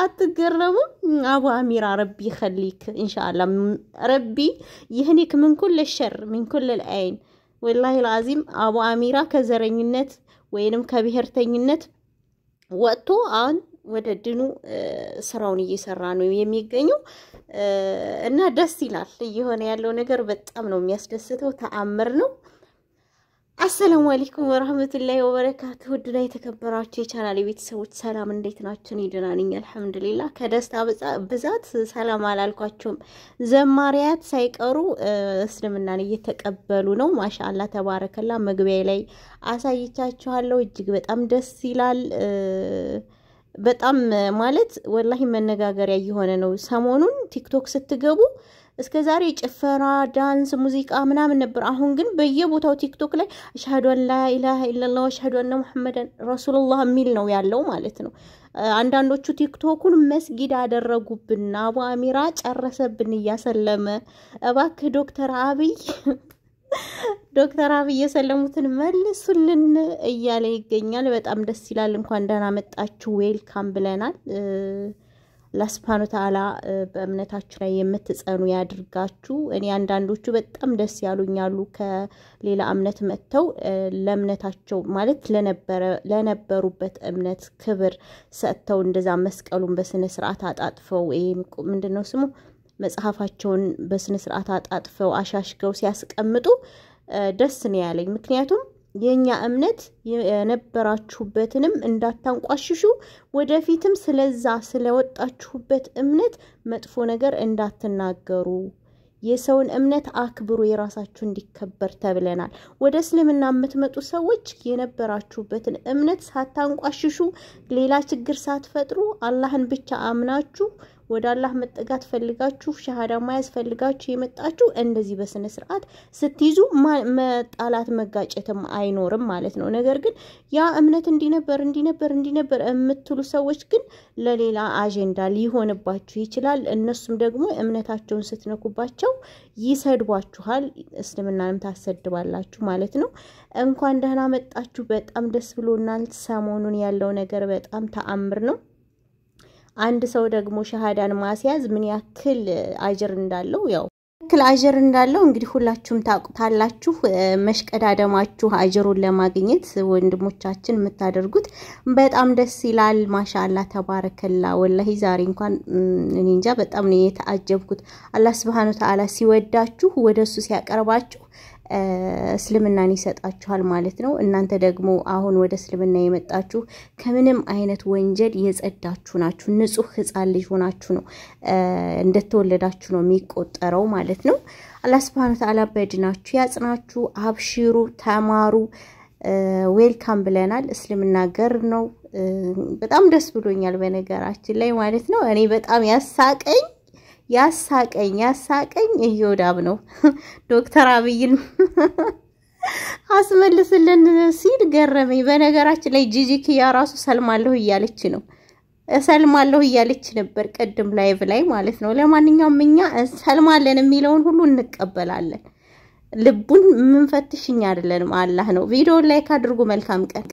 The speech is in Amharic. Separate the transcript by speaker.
Speaker 1: አትገረሙ? አቡ አሚራ ረቢ ይኸሊክ እንሻላ ረቢ ይህኒክ ምን ኩል ሸር ምን ኩል ልአይን ወላሂ ልዓዚም አቡ አሚራ ከዘረኝነት ወይንም ከብሔርተኝነት ወጥቶ አሁን ወደ ድኑ ስራውን እየሰራ ነው የሚገኘው እና ደስ ይላል። እየሆነ ያለው ነገር በጣም ነው የሚያስደስተው። ተአምር ነው። አሰላሙ አለይኩም ወራህመቱላሂ ወበረካቱ። ውድና የተከበራችሁ የቻናል ቤተሰቦች ሰላም እንዴት ናችሁ? ደህና ነኝ አልሐምዱሊላህ። ከደስታ ብዛት ሰላም አላልኳቸውም። ዘማሪያት ሳይቀሩ እስልምናን እየተቀበሉ ነው። ማሻአላ ተባረከላ። መግቢያ ላይ አሳይቻችኋለሁ። እጅግ በጣም ደስ ይላል። በጣም ማለት ወላሂ መነጋገሪያ እየሆነ ነው። ሰሞኑን ቲክቶክ ስትገቡ እስከ ዛሬ ጭፈራ፣ ዳንስ፣ ሙዚቃ ምናምን ነበር። አሁን ግን በየቦታው ቲክቶክ ላይ አሽሀዱ አን ላኢላሃ ኢለላህ አሽሀዱ አነ ሙሐመደን ረሱሉላህ የሚል ነው ያለው ማለት ነው። አንዳንዶቹ ቲክቶኩን መስጊድ አደረጉብን። አቡ አሚራ ጨረሰብን እያሰለመ። እባክህ ዶክተር አብይ ዶክተር አብይ የሰለሙትን መልሱልን እያለ ይገኛል። በጣም ደስ ይላል። እንኳን ደህና መጣችሁ። ዌልካም ብለናል። ለስብሓኑ ተዓላ በእምነታችሁ ላይ የምትጸኑ ያድርጋችሁ። እኔ አንዳንዶቹ በጣም ደስ ያሉኛሉ ከሌላ እምነት መጥተው ለእምነታቸው ማለት ለነበሩበት እምነት ክብር ሰጥተው እንደዛ መስቀሉን በስነ ስርዓት አጣጥፈው ይሄ ምንድን ነው ስሙ መጽሐፋቸውን በስነ ስርዓት አጣጥፈው አሻሽገው ሲያስቀምጡ ደስ ነው ያለኝ ምክንያቱም የእኛ እምነት የነበራችሁበትንም እንዳታንቋሽሹ ወደፊትም ስለዛ ስለወጣችሁበት እምነት መጥፎ ነገር እንዳትናገሩ የሰውን እምነት አክብሩ የራሳችሁ እንዲከበር ተብለናል። ወደ እስልምና የምትመጡ ሰዎች የነበራችሁበትን እምነት ሳታንቋሽሹ ሌላ ችግር ሳትፈጥሩ አላህን ብቻ አምናችሁ ወደ አላህ መጠጋት ፈልጋችሁ ሻሃዳ ፈልጋችሁ የመጣችሁ እንደዚህ በስነ ስርዓት ስትይዙ መጣላት መጋጨትም አይኖርም ማለት ነው። ነገር ግን ያ እምነት እንዲነበር እንዲነበር እንዲነበር የምትሉ ሰዎች ግን ለሌላ አጀንዳ ሊሆንባችሁ ይችላል። እነሱም ደግሞ እምነታቸውን ስትነኩባቸው ይሰድቧችኋል። እስልምናንም ታሰድባላችሁ ማለት ነው። እንኳን ደህና መጣችሁ። በጣም ደስ ብሎናል። ሰሞኑን ያለው ነገር በጣም ተአምር ነው። አንድ ሰው ደግሞ ሸሃዳን ማስያዝ ምን ያክል አጅር እንዳለው ያው ያክል አጅር እንዳለው እንግዲህ ሁላችሁም ታውቁታላችሁ። መሽቀዳደማችሁ አጅሩን ለማግኘት ወንድሞቻችን የምታደርጉት በጣም ደስ ይላል። ማሻላ ተባረከላ። ወላሂ ዛሬ እንኳን እኔ እንጃ በጣም ነው የተአጀብኩት። አላህ ስብሃነ ወተዓላ ሲወዳችሁ ወደ እሱ ሲያቀርባችሁ እስልምናን ይሰጣችኋል ማለት ነው። እናንተ ደግሞ አሁን ወደ እስልምና የመጣችሁ ከምንም አይነት ወንጀል የጸዳችሁ ናችሁ። ንጹህ ሕፃን ልጅ ሆናችሁ ነው እንደተወለዳችሁ ነው የሚቆጠረው ማለት ነው። አላህ ሱብሃነሁ ወተዓላ በድናችሁ ያጽናችሁ። አብሽሩ፣ ተማሩ። ዌልካም ብለናል። እስልምና ገር ነው። በጣም ደስ ብሎኛል በነገራችን ላይ ማለት ነው። እኔ በጣም ያሳቀኝ ያሳቀኝ ያሳቀኝ እዮዳብ ነው። ዶክተር አብይን አስመልስልን ሲል ገረመኝ። በነገራችን ላይ ጂጂ ኪያ ራሱ ሰልማለሁ እያለች ነው እሰልማለሁ እያለች ነበር ቅድም ላይቭ ላይ ማለት ነው። ለማንኛውም እኛ ሰልማለን የሚለውን ሁሉ እንቀበላለን። ልቡን የምንፈትሽ እኛ አይደለንም፣ አላህ ነው። ቪዲዮን ላይክ አድርጉ። መልካም ቀን